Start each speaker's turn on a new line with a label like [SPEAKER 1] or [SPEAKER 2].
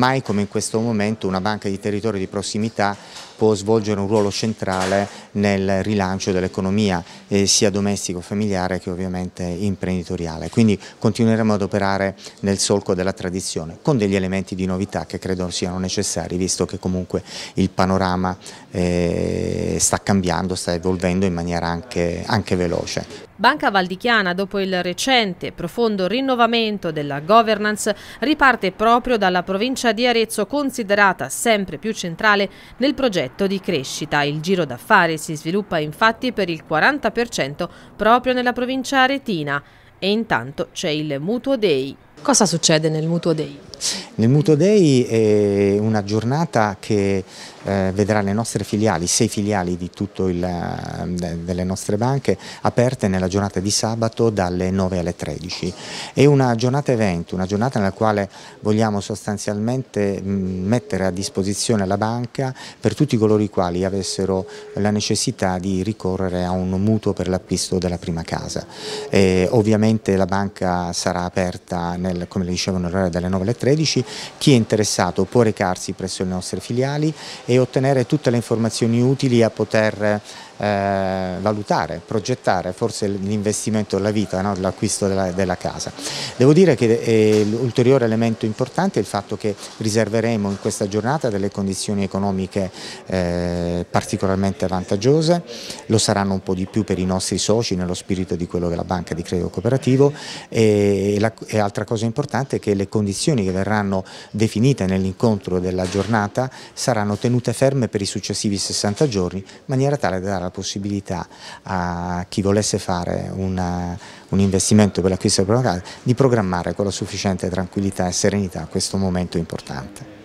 [SPEAKER 1] Mai come in questo momento una banca di territorio di prossimità può svolgere un ruolo centrale nel rilancio dell'economia eh, sia domestico, familiare che ovviamente imprenditoriale. Quindi continueremo ad operare nel solco della tradizione con degli elementi di novità che credo siano necessari visto che comunque il panorama eh, sta cambiando, sta evolvendo in maniera anche, anche veloce.
[SPEAKER 2] Banca Valdichiana, dopo il recente profondo rinnovamento della governance, riparte proprio dalla provincia di Arezzo considerata sempre più centrale nel progetto progetto di crescita. Il giro d'affari si sviluppa infatti per il 40% proprio nella provincia aretina e intanto c'è il Mutuo Day. Cosa succede nel Mutuo Day?
[SPEAKER 1] Nel Mutuo Day è una giornata che eh, vedrà le nostre filiali, sei filiali di tutto il, delle nostre banche, aperte nella giornata di sabato dalle 9 alle 13. È una giornata evento, una giornata nella quale vogliamo sostanzialmente mettere a disposizione la banca per tutti coloro i quali avessero la necessità di ricorrere a un mutuo per l'acquisto della prima casa. E ovviamente la banca sarà aperta, nel, come le dicevo, nell'orario dalle 9 alle 13 2013, chi è interessato può recarsi presso le nostre filiali e ottenere tutte le informazioni utili a poter eh, valutare, progettare forse l'investimento della vita, no? l'acquisto della, della, casa. Devo dire che eh, l'ulteriore elemento importante è il fatto che riserveremo in questa giornata delle condizioni economiche eh, particolarmente vantaggiose, lo saranno un po' di più per i nostri soci nello spirito di quello della banca di credito cooperativo e, la, e altra cosa importante è che le condizioni che verranno verranno definite nell'incontro della giornata saranno tenute ferme per i successivi 60 giorni in maniera tale da dare la possibilità a chi volesse fare una, un investimento per l'acquisto della propria casa di programmare con la sufficiente tranquillità e serenità questo momento importante.